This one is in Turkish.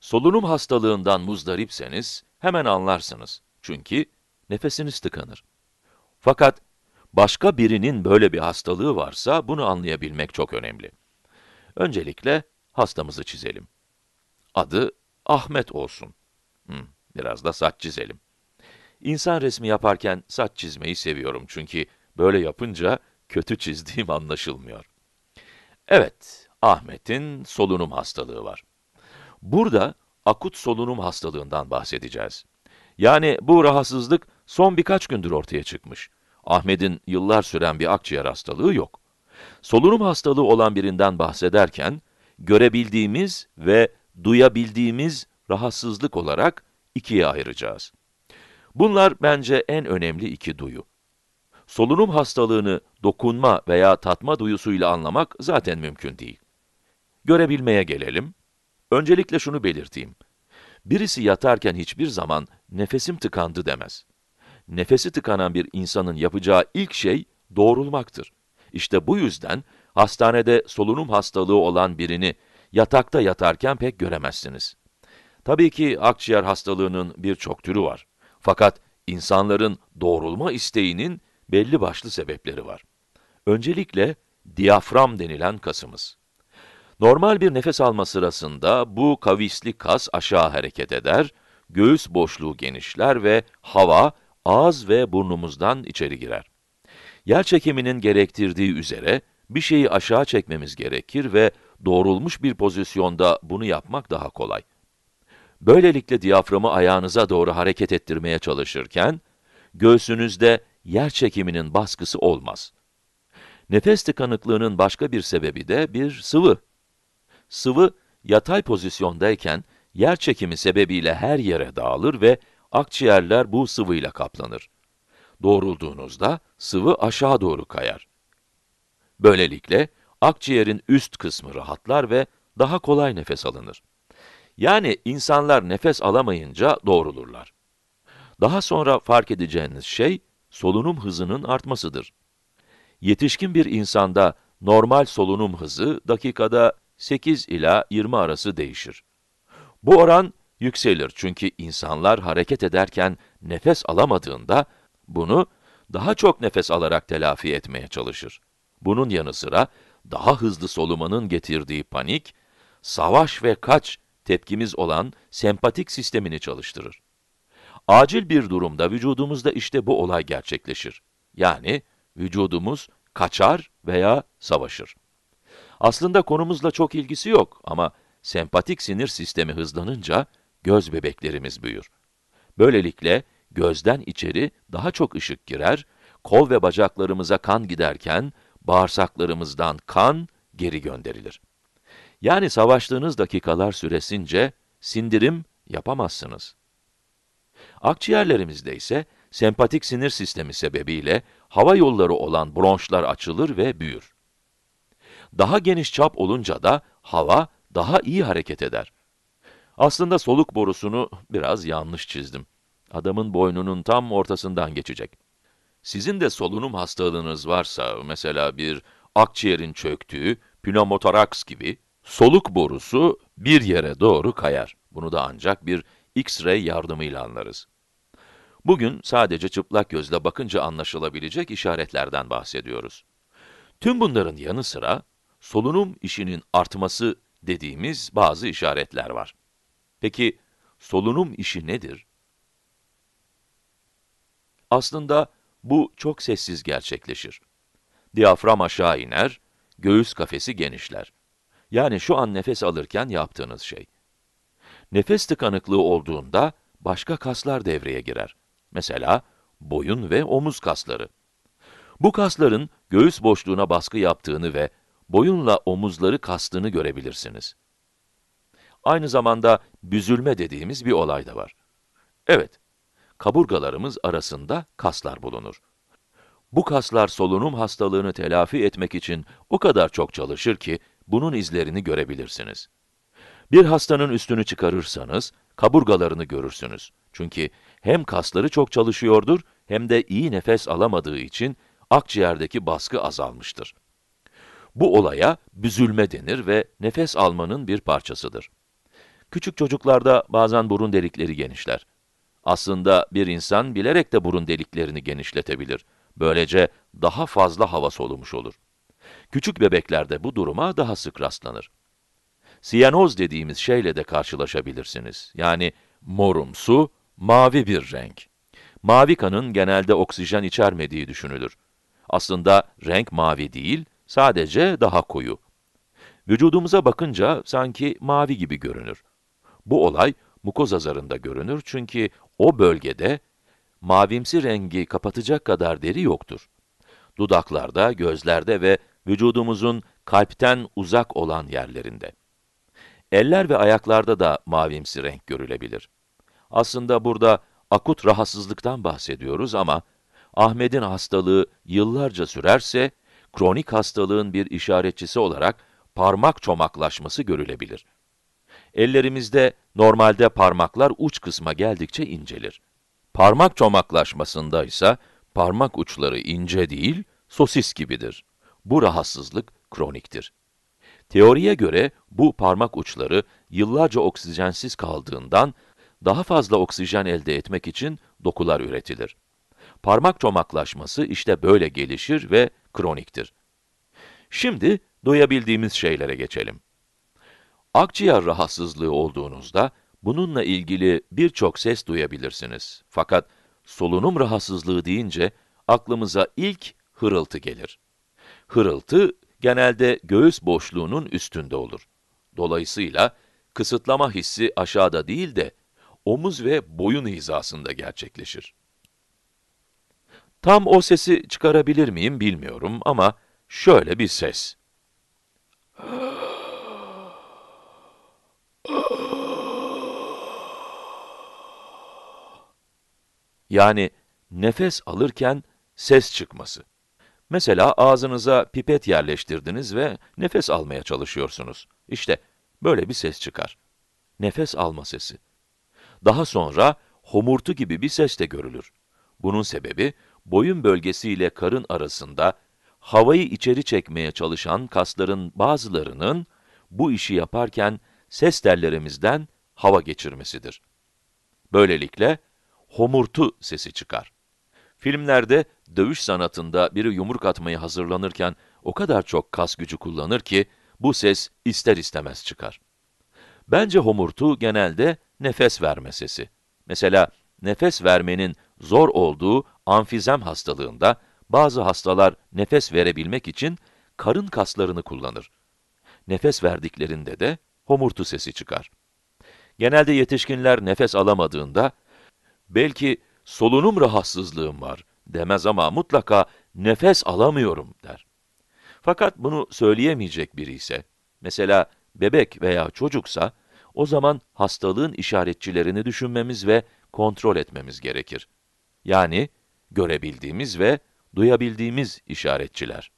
Solunum hastalığından muzdaripseniz hemen anlarsınız. Çünkü nefesiniz tıkanır. Fakat başka birinin böyle bir hastalığı varsa bunu anlayabilmek çok önemli. Öncelikle hastamızı çizelim. Adı Ahmet olsun. Hmm, biraz da saç çizelim. İnsan resmi yaparken saç çizmeyi seviyorum çünkü böyle yapınca kötü çizdiğim anlaşılmıyor. Evet, Ahmet'in solunum hastalığı var. Burada akut solunum hastalığından bahsedeceğiz. Yani bu rahatsızlık son birkaç gündür ortaya çıkmış. Ahmet'in yıllar süren bir akciğer hastalığı yok. Solunum hastalığı olan birinden bahsederken, görebildiğimiz ve duyabildiğimiz rahatsızlık olarak ikiye ayıracağız. Bunlar bence en önemli iki duyu. Solunum hastalığını dokunma veya tatma duyusuyla anlamak zaten mümkün değil. Görebilmeye gelelim. Öncelikle şunu belirteyim. Birisi yatarken hiçbir zaman nefesim tıkandı demez. Nefesi tıkanan bir insanın yapacağı ilk şey doğrulmaktır. İşte bu yüzden hastanede solunum hastalığı olan birini yatakta yatarken pek göremezsiniz. Tabii ki akciğer hastalığının birçok türü var. Fakat insanların doğrulma isteğinin belli başlı sebepleri var. Öncelikle diyafram denilen kasımız. Normal bir nefes alma sırasında bu kavisli kas aşağı hareket eder, göğüs boşluğu genişler ve hava ağız ve burnumuzdan içeri girer. Yer çekiminin gerektirdiği üzere bir şeyi aşağı çekmemiz gerekir ve doğrulmuş bir pozisyonda bunu yapmak daha kolay. Böylelikle diyaframı ayağınıza doğru hareket ettirmeye çalışırken, göğsünüzde yer çekiminin baskısı olmaz. Nefes tıkanıklığının başka bir sebebi de bir sıvı Sıvı yatay pozisyondayken yer çekimi sebebiyle her yere dağılır ve akciğerler bu sıvıyla kaplanır. Doğrulduğunuzda sıvı aşağı doğru kayar. Böylelikle akciğerin üst kısmı rahatlar ve daha kolay nefes alınır. Yani insanlar nefes alamayınca doğrulurlar. Daha sonra fark edeceğiniz şey, solunum hızının artmasıdır. Yetişkin bir insanda normal solunum hızı dakikada 8 ila 20 arası değişir. Bu oran yükselir çünkü insanlar hareket ederken nefes alamadığında bunu daha çok nefes alarak telafi etmeye çalışır. Bunun yanı sıra daha hızlı solumanın getirdiği panik, savaş ve kaç tepkimiz olan sempatik sistemini çalıştırır. Acil bir durumda vücudumuzda işte bu olay gerçekleşir. Yani vücudumuz kaçar veya savaşır. Aslında konumuzla çok ilgisi yok ama sempatik sinir sistemi hızlanınca göz bebeklerimiz büyür. Böylelikle gözden içeri daha çok ışık girer, kol ve bacaklarımıza kan giderken bağırsaklarımızdan kan geri gönderilir. Yani savaştığınız dakikalar süresince sindirim yapamazsınız. Akciğerlerimizde ise sempatik sinir sistemi sebebiyle hava yolları olan bronşlar açılır ve büyür. Daha geniş çap olunca da hava daha iyi hareket eder. Aslında soluk borusunu biraz yanlış çizdim. Adamın boynunun tam ortasından geçecek. Sizin de solunum hastalığınız varsa, mesela bir akciğerin çöktüğü, pneumotoraks gibi, soluk borusu bir yere doğru kayar. Bunu da ancak bir X-ray yardımıyla anlarız. Bugün sadece çıplak gözle bakınca anlaşılabilecek işaretlerden bahsediyoruz. Tüm bunların yanı sıra, solunum işinin artması dediğimiz bazı işaretler var. Peki, solunum işi nedir? Aslında bu çok sessiz gerçekleşir. Diyafram aşağı iner, göğüs kafesi genişler. Yani şu an nefes alırken yaptığınız şey. Nefes tıkanıklığı olduğunda başka kaslar devreye girer. Mesela boyun ve omuz kasları. Bu kasların göğüs boşluğuna baskı yaptığını ve boyunla omuzları kastığını görebilirsiniz. Aynı zamanda büzülme dediğimiz bir olay da var. Evet, kaburgalarımız arasında kaslar bulunur. Bu kaslar solunum hastalığını telafi etmek için o kadar çok çalışır ki, bunun izlerini görebilirsiniz. Bir hastanın üstünü çıkarırsanız, kaburgalarını görürsünüz. Çünkü hem kasları çok çalışıyordur, hem de iyi nefes alamadığı için akciğerdeki baskı azalmıştır. Bu olaya büzülme denir ve nefes almanın bir parçasıdır. Küçük çocuklarda bazen burun delikleri genişler. Aslında bir insan bilerek de burun deliklerini genişletebilir. Böylece daha fazla hava solumuş olur. Küçük bebeklerde bu duruma daha sık rastlanır. Siyanoz dediğimiz şeyle de karşılaşabilirsiniz. Yani morumsu, mavi bir renk. Mavi kanın genelde oksijen içermediği düşünülür. Aslında renk mavi değil, Sadece daha koyu. Vücudumuza bakınca sanki mavi gibi görünür. Bu olay mukoza zarında görünür çünkü o bölgede mavimsi rengi kapatacak kadar deri yoktur. Dudaklarda, gözlerde ve vücudumuzun kalpten uzak olan yerlerinde. Eller ve ayaklarda da mavimsi renk görülebilir. Aslında burada akut rahatsızlıktan bahsediyoruz ama Ahmet'in hastalığı yıllarca sürerse, kronik hastalığın bir işaretçisi olarak parmak çomaklaşması görülebilir. Ellerimizde normalde parmaklar uç kısma geldikçe incelir. Parmak çomaklaşmasında ise parmak uçları ince değil, sosis gibidir. Bu rahatsızlık kroniktir. Teoriye göre bu parmak uçları yıllarca oksijensiz kaldığından daha fazla oksijen elde etmek için dokular üretilir. Parmak çomaklaşması işte böyle gelişir ve kroniktir. Şimdi duyabildiğimiz şeylere geçelim. Akciğer rahatsızlığı olduğunuzda bununla ilgili birçok ses duyabilirsiniz. Fakat solunum rahatsızlığı deyince aklımıza ilk hırıltı gelir. Hırıltı genelde göğüs boşluğunun üstünde olur. Dolayısıyla kısıtlama hissi aşağıda değil de omuz ve boyun hizasında gerçekleşir. Tam o sesi çıkarabilir miyim bilmiyorum ama şöyle bir ses. Yani nefes alırken ses çıkması. Mesela ağzınıza pipet yerleştirdiniz ve nefes almaya çalışıyorsunuz. İşte böyle bir ses çıkar. Nefes alma sesi. Daha sonra homurtu gibi bir ses de görülür. Bunun sebebi boyun bölgesiyle karın arasında havayı içeri çekmeye çalışan kasların bazılarının bu işi yaparken ses tellerimizden hava geçirmesidir. Böylelikle homurtu sesi çıkar. Filmlerde dövüş sanatında biri yumruk atmaya hazırlanırken o kadar çok kas gücü kullanır ki bu ses ister istemez çıkar. Bence homurtu genelde nefes verme sesi. Mesela nefes vermenin zor olduğu Amfizem hastalığında bazı hastalar nefes verebilmek için karın kaslarını kullanır. Nefes verdiklerinde de homurtu sesi çıkar. Genelde yetişkinler nefes alamadığında, belki solunum rahatsızlığım var demez ama mutlaka nefes alamıyorum der. Fakat bunu söyleyemeyecek biri ise, mesela bebek veya çocuksa, o zaman hastalığın işaretçilerini düşünmemiz ve kontrol etmemiz gerekir. Yani, görebildiğimiz ve duyabildiğimiz işaretçiler.